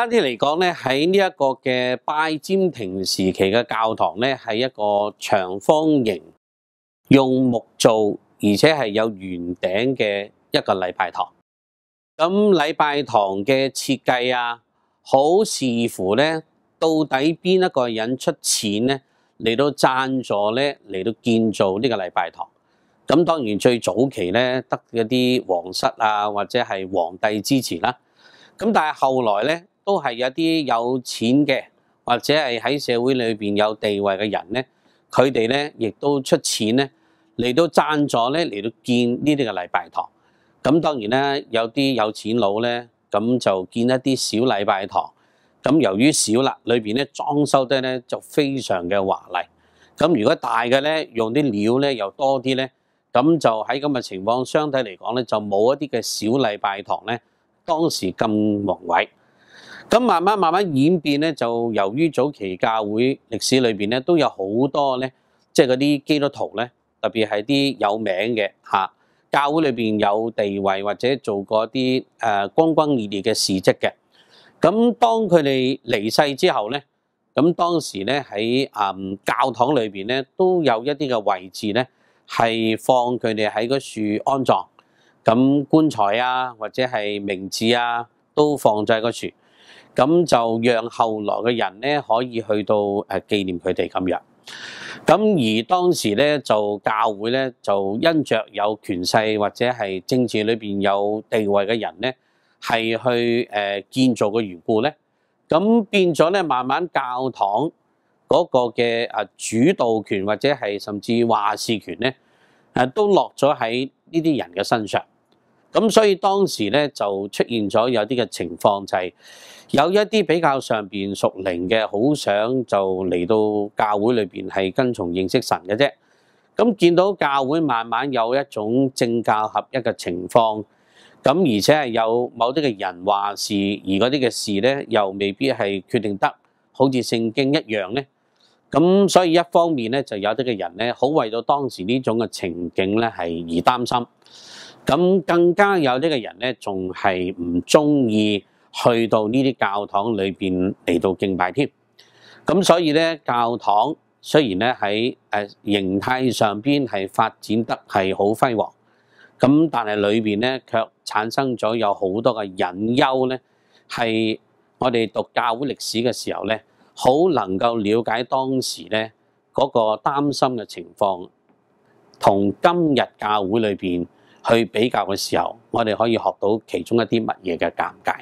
單啲嚟讲咧，喺呢一个嘅拜占庭时期嘅教堂咧，系一个长方形，用木做，而且系有圆顶嘅一个礼拜堂。咁礼拜堂嘅设计啊，好视乎咧，到底边一个人出钱咧嚟到赞助咧嚟到建造呢个礼拜堂。咁当然最早期咧，得嗰啲皇室啊或者系皇帝支持啦。咁但系后来咧。都係有啲有錢嘅，或者係喺社會裏面有地位嘅人咧，佢哋咧亦都出錢咧嚟到贊助咧嚟到建呢啲嘅禮拜堂。咁當然咧，有啲有錢佬咧，咁就建一啲小禮拜堂。咁由於少啦，裏面咧裝修得咧就非常嘅華麗。咁如果大嘅咧用啲料咧又多啲咧，咁就喺咁嘅情況相對嚟講咧，就冇一啲嘅小禮拜堂咧當時咁宏麗。咁慢慢慢慢演變咧，就由於早期教會歷史裏邊咧，都有好多咧，即係嗰啲基督徒咧，特別係啲有名嘅嚇，教會裏邊有地位或者做過啲誒轟轟烈烈嘅事蹟嘅。咁當佢哋離世之後咧，咁當時咧喺誒教堂裏邊咧，都有一啲嘅位置咧，係放佢哋喺個樹安葬，咁棺材啊或者係名字啊都放在個樹。咁就讓後來嘅人咧，可以去到誒紀念佢哋咁樣。咁而當時咧，就教會咧，就因着有權勢或者係政治裏面有地位嘅人咧，係去誒建造嘅緣故咧，咁變咗咧，慢慢教堂嗰個嘅主導權或者係甚至話事權咧，都落咗喺呢啲人嘅身上。咁所以當時咧就出現咗有啲嘅情況，就係有一啲比較上邊熟齡嘅，好想就嚟到教會裏邊係跟從認識神嘅啫。咁見到教會慢慢有一種政教合一嘅情況，咁而且係有某啲嘅人話事而嗰啲嘅事咧，又未必係決定得，好似聖經一樣咧。咁所以一方面咧，就有啲嘅人咧，好為咗當時呢種嘅情景咧係而擔心。咁更加有呢個人咧，仲係唔中意去到呢啲教堂裏邊嚟到敬拜添。咁所以咧，教堂雖然咧喺誒形態上邊係發展得係好輝煌，咁但係裏邊咧卻產生咗有好多嘅隱憂咧。係我哋讀教會歷史嘅時候咧，好能夠了解當時咧嗰個擔心嘅情況，同今日教會裏邊。去比較嘅時候，我哋可以學到其中一啲乜嘢嘅尷尬。